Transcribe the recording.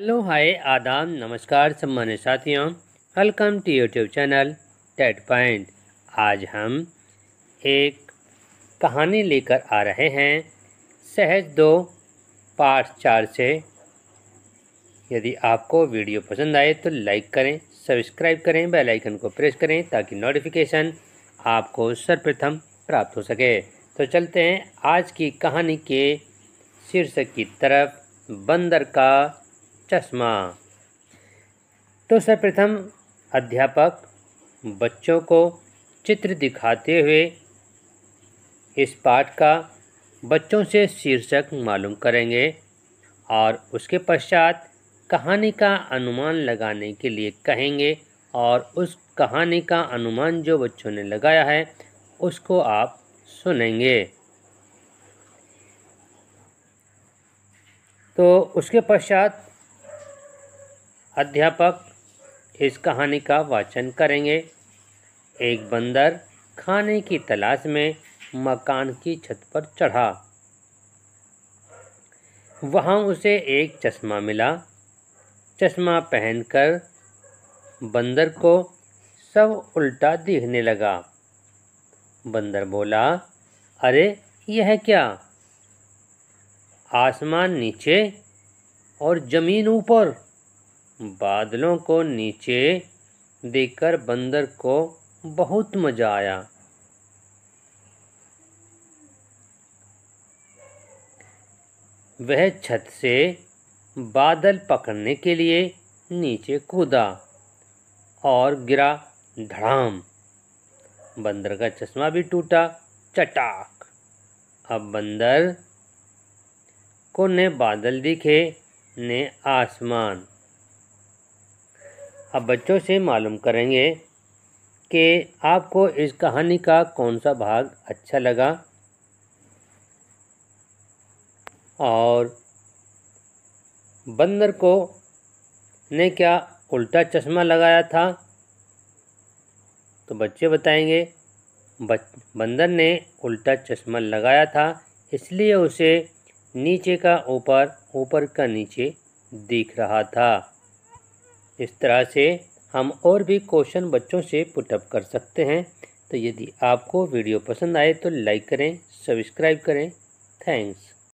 hello hi आदाम नमस्कार सम्मान्य साथियों welcome to YouTube channel TET point आज हम एक कहानी लेकर आ रहे हैं सहज दो पार्ट चार से यदि आपको वीडियो पसंद आए तो लाइक करें सब्सक्राइब करें बेल आइकन को प्रेस करें ताकि नोटिफिकेशन आपको सर्वप्रथम प्राप्त हो सके तो चलते हैं आज की कहानी के शीर्षक की तरफ बंदर का चश्मा तो सर्वप्रथम अध्यापक बच्चों को चित्र दिखाते हुए इस पाठ का बच्चों से शीर्षक मालूम करेंगे और उसके पश्चात कहानी का अनुमान लगाने के लिए कहेंगे और उस कहानी का अनुमान जो बच्चों ने लगाया है उसको आप सुनेंगे तो उसके पश्चात अध्यापक इस कहानी का वाचन करेंगे एक बंदर खाने की तलाश में मकान की छत पर चढ़ा वहाँ उसे एक चश्मा मिला चश्मा पहनकर बंदर को सब उल्टा दिखने लगा बंदर बोला अरे यह क्या आसमान नीचे और ज़मीन ऊपर बादलों को नीचे देखकर बंदर को बहुत मज़ा आया वह छत से बादल पकड़ने के लिए नीचे कूदा और गिरा धड़ाम बंदर का चश्मा भी टूटा चटाक अब बंदर को ने बादल दिखे ने आसमान अब बच्चों से मालूम करेंगे कि आपको इस कहानी का कौन सा भाग अच्छा लगा और बंदर को ने क्या उल्टा चश्मा लगाया था तो बच्चे बताएंगे बंदर ने उल्टा चश्मा लगाया था इसलिए उसे नीचे का ऊपर ऊपर का नीचे दिख रहा था इस तरह से हम और भी क्वेश्चन बच्चों से पुटअप कर सकते हैं तो यदि आपको वीडियो पसंद आए तो लाइक करें सब्सक्राइब करें थैंक्स